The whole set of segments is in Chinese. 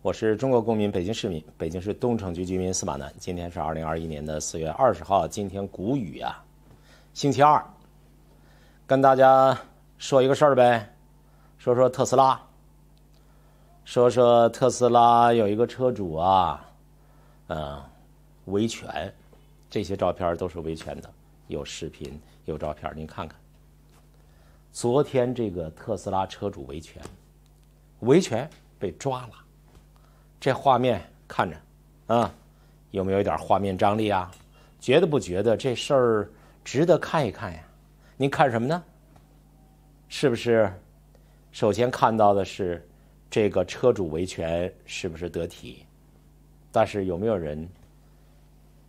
我是中国公民，北京市民，北京市东城区居民司马南。今天是二零二一年的四月二十号，今天谷雨啊，星期二。跟大家说一个事儿呗，说说特斯拉，说说特斯拉有一个车主啊，嗯，维权，这些照片都是维权的，有视频，有照片，您看看。昨天这个特斯拉车主维权，维权被抓了。这画面看着，啊，有没有一点画面张力啊？觉得不觉得这事儿值得看一看呀？您看什么呢？是不是？首先看到的是这个车主维权是不是得体？但是有没有人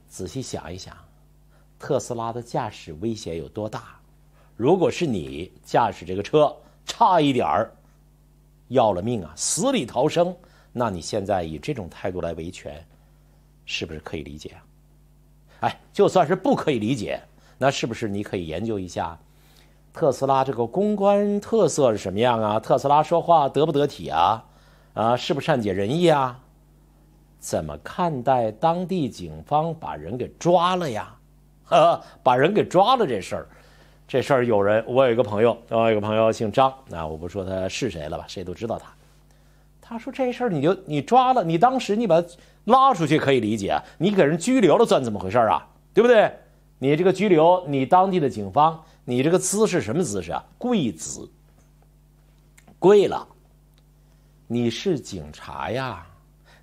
仔细想一想，特斯拉的驾驶危险有多大？如果是你驾驶这个车，差一点儿要了命啊！死里逃生。那你现在以这种态度来维权，是不是可以理解啊？哎，就算是不可以理解，那是不是你可以研究一下特斯拉这个公关特色是什么样啊？特斯拉说话得不得体啊？啊，是不善解人意啊？怎么看待当地警方把人给抓了呀？呵，把人给抓了这事儿，这事儿有人，我有一个朋友，我有一个朋友姓张啊，我不说他是谁了吧，谁都知道他。他说：“这事儿你就你抓了，你当时你把他拉出去可以理解，你给人拘留了算怎么回事啊？对不对？你这个拘留，你当地的警方，你这个姿势什么姿势啊？跪姿。跪了。你是警察呀，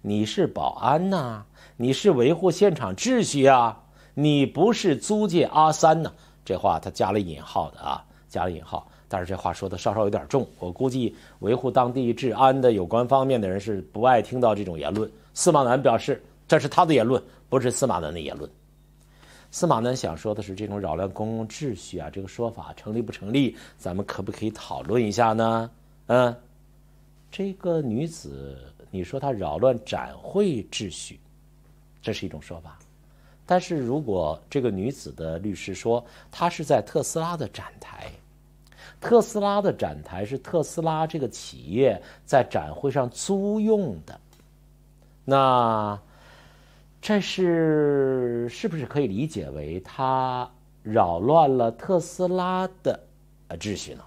你是保安呐，你是维护现场秩序啊，你不是租界阿三呐。”这话他加了引号的啊，加了引号。但是这话说的稍稍有点重，我估计维护当地治安的有关方面的人是不爱听到这种言论。司马南表示，这是他的言论，不是司马南的言论。司马南想说的是，这种扰乱公共秩序啊，这个说法成立不成立？咱们可不可以讨论一下呢？嗯，这个女子，你说她扰乱展会秩序，这是一种说法。但是如果这个女子的律师说，她是在特斯拉的展台。特斯拉的展台是特斯拉这个企业在展会上租用的，那这是是不是可以理解为他扰乱了特斯拉的秩序呢？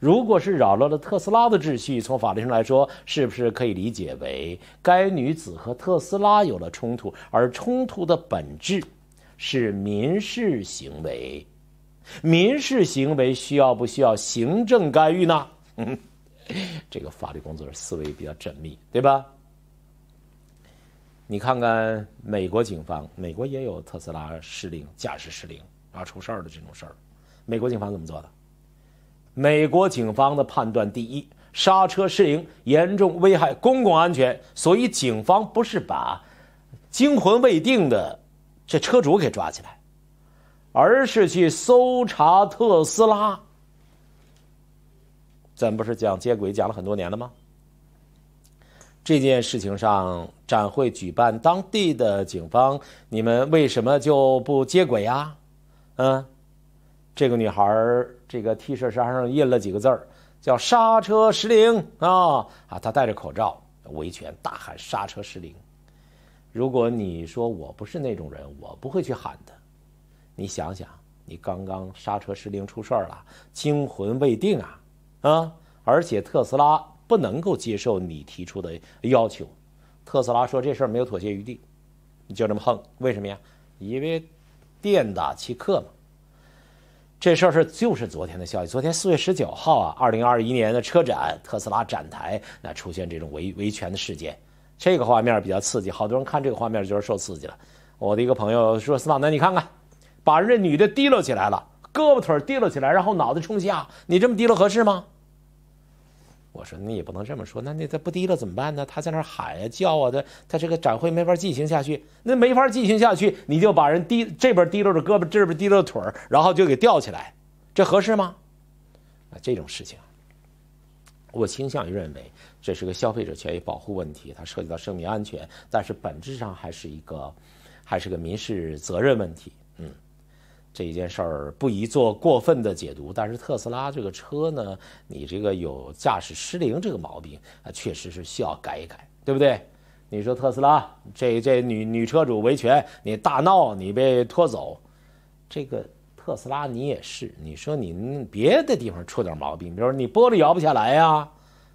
如果是扰乱了特斯拉的秩序，从法律上来说，是不是可以理解为该女子和特斯拉有了冲突，而冲突的本质是民事行为？民事行为需要不需要行政干预呢？这个法律工作者思维比较缜密，对吧？你看看美国警方，美国也有特斯拉失灵、驾驶失灵啊出事儿的这种事儿，美国警方怎么做的？美国警方的判断：第一，刹车失灵严重危害公共安全，所以警方不是把惊魂未定的这车主给抓起来。而是去搜查特斯拉。咱不是讲接轨讲了很多年了吗？这件事情上，展会举办当地的警方，你们为什么就不接轨呀？嗯，这个女孩这个 T 恤衫上印了几个字儿，叫“刹车失灵”啊啊！她戴着口罩，维权大喊“刹车失灵”。如果你说我不是那种人，我不会去喊的。你想想，你刚刚刹车失灵出事儿了，惊魂未定啊，啊！而且特斯拉不能够接受你提出的要求，特斯拉说这事儿没有妥协余地，你就这么横？为什么呀？因为店打欺客嘛。这事儿是就是昨天的消息，昨天四月十九号啊，二零二一年的车展，特斯拉展台那出现这种维维权的事件，这个画面比较刺激，好多人看这个画面就是受刺激了。我的一个朋友说：“斯老，德，你看看。”把人家女的提溜起来了，胳膊腿提溜起来，然后脑袋冲下，你这么提溜合适吗？我说你也不能这么说，那那再不提溜怎么办呢？他在那喊啊叫啊，他他这个展会没法进行下去，那没法进行下去，你就把人提这边提溜着胳膊，这边提溜腿然后就给吊起来，这合适吗？啊，这种事情，我倾向于认为这是个消费者权益保护问题，它涉及到生命安全，但是本质上还是一个还是个民事责任问题，嗯。这件事儿不宜做过分的解读，但是特斯拉这个车呢，你这个有驾驶失灵这个毛病啊，确实是需要改一改，对不对？你说特斯拉这这女女车主维权，你大闹，你被拖走，这个特斯拉你也是，你说你别的地方出点毛病，比如说你玻璃摇不下来呀，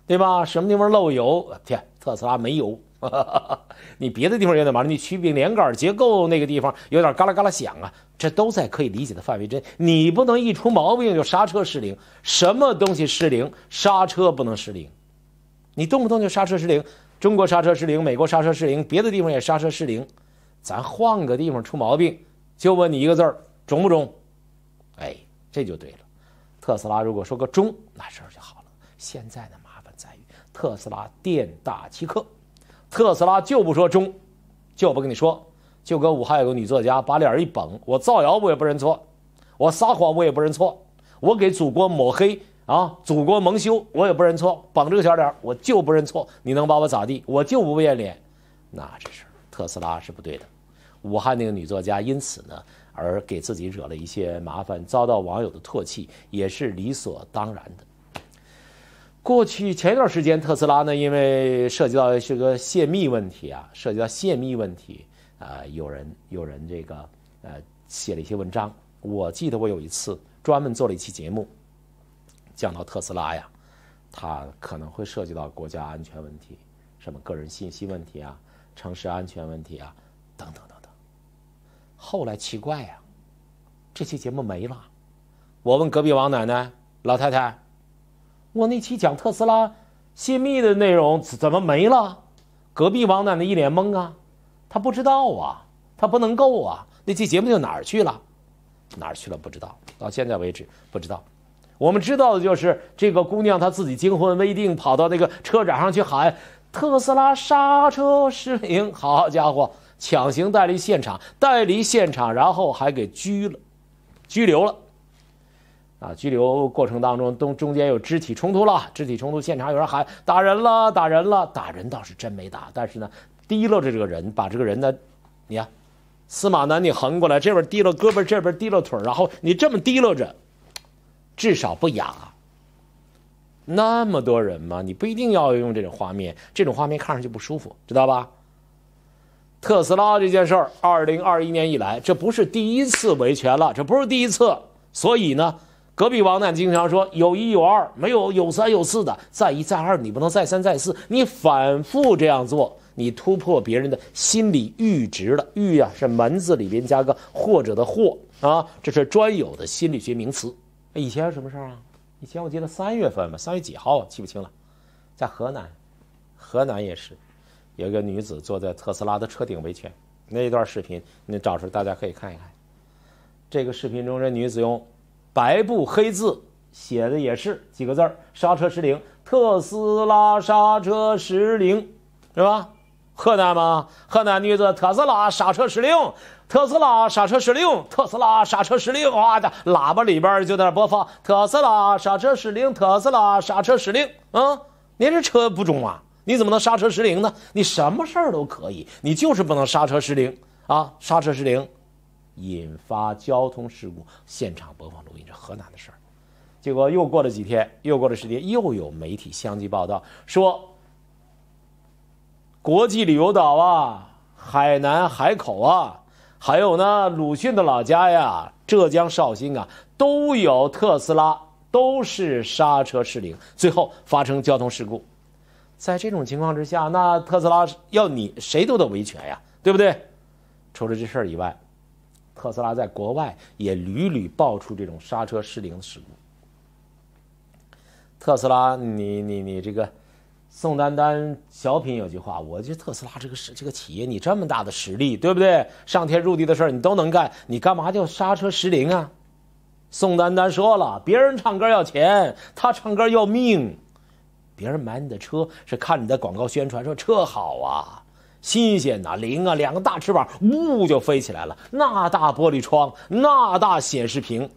对吧？什么地方漏油？天，特斯拉没油。你别的地方有点麻烦，你曲柄连杆结构那个地方有点嘎啦嘎啦响啊，这都在可以理解的范围之内。你不能一出毛病就刹车失灵，什么东西失灵，刹车不能失灵。你动不动就刹车失灵，中国刹车失灵，美国刹车失灵，别的地方也刹车失灵，咱换个地方出毛病，就问你一个字儿，中不中？哎，这就对了。特斯拉如果说个中，那事儿就好了。现在的麻烦在于特斯拉店大欺客。特斯拉就不说中，就不跟你说，就搁武汉有个女作家把脸一绷，我造谣我也不认错，我撒谎我也不认错，我给祖国抹黑啊，祖国蒙羞我也不认错，绷这个小脸我就不认错，你能把我咋地？我就不变脸，那这是特斯拉是不对的，武汉那个女作家因此呢而给自己惹了一些麻烦，遭到网友的唾弃也是理所当然的。过去前一段时间，特斯拉呢，因为涉及到这个泄密问题啊，涉及到泄密问题啊，有人有人这个呃写了一些文章。我记得我有一次专门做了一期节目，讲到特斯拉呀，它可能会涉及到国家安全问题、什么个人信息问题啊、城市安全问题啊等等等等。后来奇怪呀，这期节目没了。我问隔壁王奶奶，老太太。我那期讲特斯拉泄密的内容怎么没了？隔壁王奶奶一脸懵啊，她不知道啊，她不能够啊，那期节目就哪儿去了？哪儿去了？不知道，到现在为止不知道。我们知道的就是这个姑娘，她自己惊魂未定，跑到那个车展上去喊特斯拉刹车失灵，好家伙，强行带离现场，带离现场，然后还给拘了，拘留了。啊！拘留过程当中，东中间有肢体冲突了，肢体冲突现场有人喊“打人了，打人了，打人！”倒是真没打，但是呢，提溜着这个人，把这个人呢，你看，司马南你横过来，这边提溜胳膊，这边提溜腿，然后你这么提溜着，至少不雅。那么多人嘛，你不一定要用这种画面，这种画面看上去不舒服，知道吧？特斯拉这件事儿，二零二一年以来，这不是第一次维权了，这不是第一次，所以呢。隔壁王旦经常说：“有一有二，没有有三有四的，再一再二，你不能再三再四，你反复这样做，你突破别人的心理阈值了。阈呀，是门字里边加个或者的或啊，这是专有的心理学名词。以前什么事儿啊？以前我记得三月份吧，三月几号啊，记不清了。在河南，河南也是有一个女子坐在特斯拉的车顶维权，那一段视频你找出，来大家可以看一看。这个视频中，这女子用。白布黑字写的也是几个字儿：刹车失灵，特斯拉刹车失灵，是吧？河南吗？河南女子特斯拉刹车失灵，特斯拉刹车失灵，特斯拉刹车失灵，哇的，喇叭里边就在播放特斯拉刹车失灵，特斯拉刹车失灵。啊，你这车不中啊？你怎么能刹车失灵呢？你什么事儿都可以，你就是不能刹车失灵啊！刹车失灵。引发交通事故，现场播放录音这河南的事儿。结果又过了几天，又过了十天，又有媒体相继报道说，国际旅游岛啊，海南海口啊，还有呢，鲁迅的老家呀，浙江绍兴啊，都有特斯拉，都是刹车失灵，最后发生交通事故。在这种情况之下，那特斯拉要你谁都得维权呀，对不对？除了这事儿以外。特斯拉在国外也屡屡爆出这种刹车失灵的事故。特斯拉，你你你这个宋丹丹小品有句话，我得特斯拉这个是这个企业，你这么大的实力，对不对？上天入地的事儿你都能干，你干嘛叫刹车失灵啊？宋丹丹说了，别人唱歌要钱，他唱歌要命。别人买你的车是看你的广告宣传，说车好啊。新鲜呐，灵啊！两个大翅膀，呜就飞起来了。那大玻璃窗，那大显示屏。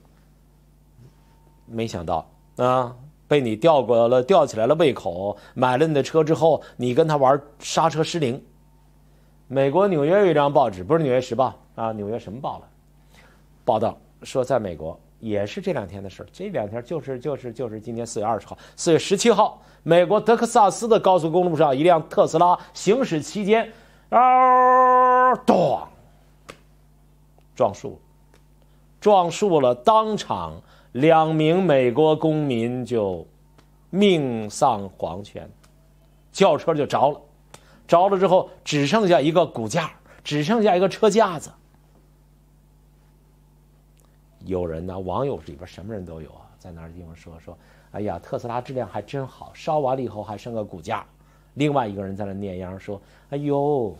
没想到啊，被你吊过了，吊起来了胃口。买了你的车之后，你跟他玩刹车失灵。美国纽约有一张报纸，不是《纽约时报》啊，《纽约什么报了》？报道说，在美国。也是这两天的事儿，这两天就是就是就是今天四月二十号、四月十七号，美国德克萨斯的高速公路上，一辆特斯拉行驶期间，啊，咚，撞树，撞树了，当场两名美国公民就命丧黄泉，轿车就着了，着了之后只剩下一个骨架，只剩下一个车架子。有人呢，网友里边什么人都有啊，在那地方说说，哎呀，特斯拉质量还真好，烧完了以后还剩个骨架。另外一个人在那念秧说，哎呦，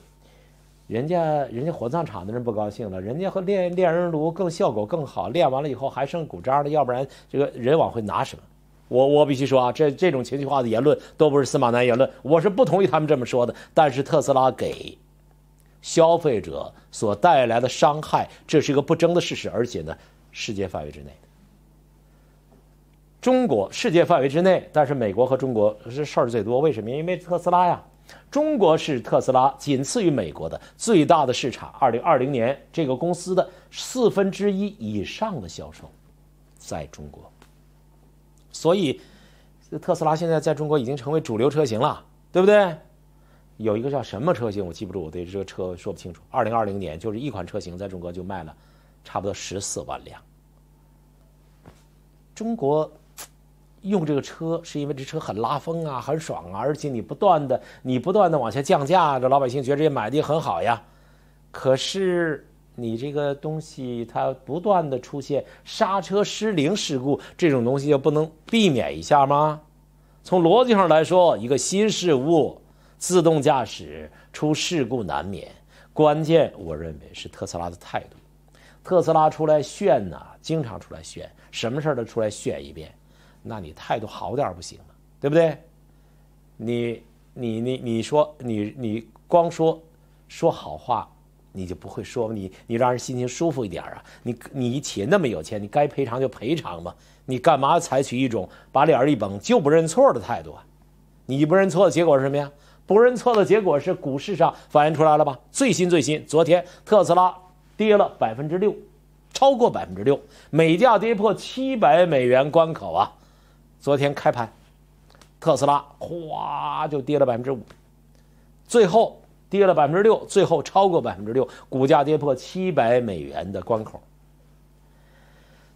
人家人家火葬场的人不高兴了，人家和炼炼人炉更效果更好，炼完了以后还剩骨渣的，要不然这个人往回拿什么？我我必须说啊，这这种情绪化的言论都不是司马南言论，我是不同意他们这么说的。但是特斯拉给消费者所带来的伤害，这是一个不争的事实，而且呢。世界范围之内的中国，世界范围之内，但是美国和中国是事儿最多，为什么？因为特斯拉呀。中国是特斯拉仅次于美国的最大的市场。二零二零年，这个公司的四分之一以上的销售在中国。所以，特斯拉现在在中国已经成为主流车型了，对不对？有一个叫什么车型，我记不住，我对这个车说不清楚。二零二零年，就是一款车型在中国就卖了差不多十四万辆。中国用这个车是因为这车很拉风啊，很爽啊，而且你不断的、你不断的往下降价，这老百姓觉得这买的很好呀。可是你这个东西它不断的出现刹车失灵事故，这种东西就不能避免一下吗？从逻辑上来说，一个新事物，自动驾驶出事故难免。关键我认为是特斯拉的态度，特斯拉出来炫呐，经常出来炫。什么事儿都出来炫一遍，那你态度好点儿不行吗？对不对？你你你你说你你光说说好话，你就不会说你你让人心情舒服一点啊！你你企业那么有钱，你该赔偿就赔偿嘛！你干嘛采取一种把脸一绷就不认错的态度啊？你不认错的结果是什么呀？不认错的结果是股市上反映出来了吧？最新最新，昨天特斯拉跌了百分之六。超过百分之六，美价跌破七百美元关口啊！昨天开盘，特斯拉哗就跌了百分之五，最后跌了百分之六，最后超过百分之六，股价跌破七百美元的关口。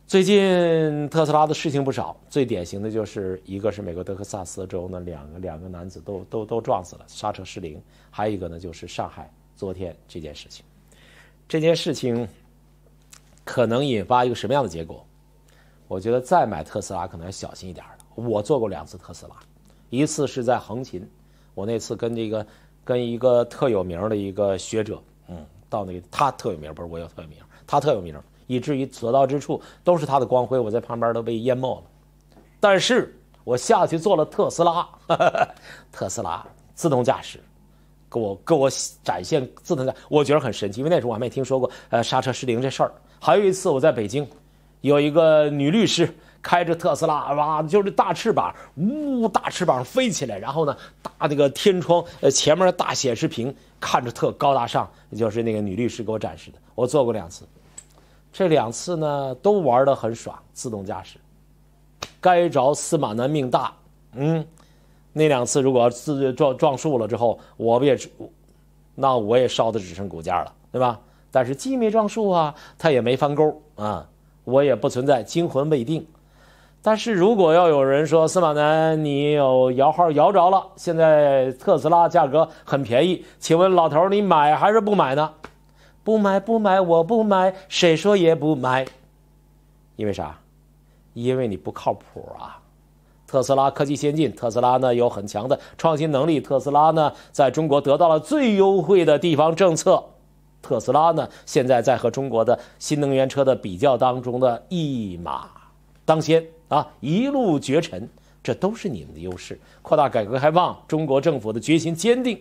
最近特斯拉的事情不少，最典型的就是一个是美国德克萨斯州呢，两个两个男子都都都撞死了，刹车失灵；还有一个呢就是上海昨天这件事情，这件事情。可能引发一个什么样的结果？我觉得再买特斯拉可能要小心一点了。我做过两次特斯拉，一次是在横琴，我那次跟这个跟一个特有名的一个学者，嗯，到那个他特有名，不是我有特有名，他特有名，以至于所到之处都是他的光辉，我在旁边都被淹没了。但是我下去做了特斯拉，特斯拉自动驾驶，给我给我展现自动驾我觉得很神奇，因为那时候我还没听说过呃刹车失灵这事儿。还有一次我在北京，有一个女律师开着特斯拉哇，就是大翅膀，呜，大翅膀飞起来，然后呢，大那个天窗，呃，前面大显示屏看着特高大上，就是那个女律师给我展示的。我做过两次，这两次呢都玩得很爽，自动驾驶，该着司马南命大，嗯，那两次如果自撞撞树了之后，我不也只，那我也烧的只剩骨架了，对吧？但是既没撞树啊，他也没翻沟啊，我也不存在惊魂未定。但是如果要有人说司马南，你有摇号摇着了，现在特斯拉价格很便宜，请问老头你买还是不买呢？不买不买，我不买，谁说也不买，因为啥？因为你不靠谱啊。特斯拉科技先进，特斯拉呢有很强的创新能力，特斯拉呢在中国得到了最优惠的地方政策。特斯拉呢，现在在和中国的新能源车的比较当中的一马当先啊，一路绝尘，这都是你们的优势。扩大改革开放，中国政府的决心坚定，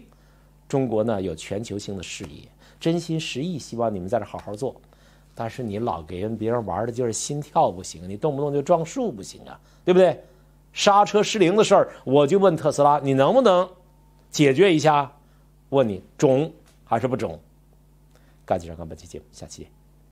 中国呢有全球性的视野，真心实意希望你们在这好好做。但是你老跟别人玩的就是心跳不行，你动不动就撞树不行啊，对不对？刹车失灵的事儿，我就问特斯拉，你能不能解决一下？问你中还是不中？感谢收看本期节目，下期。见。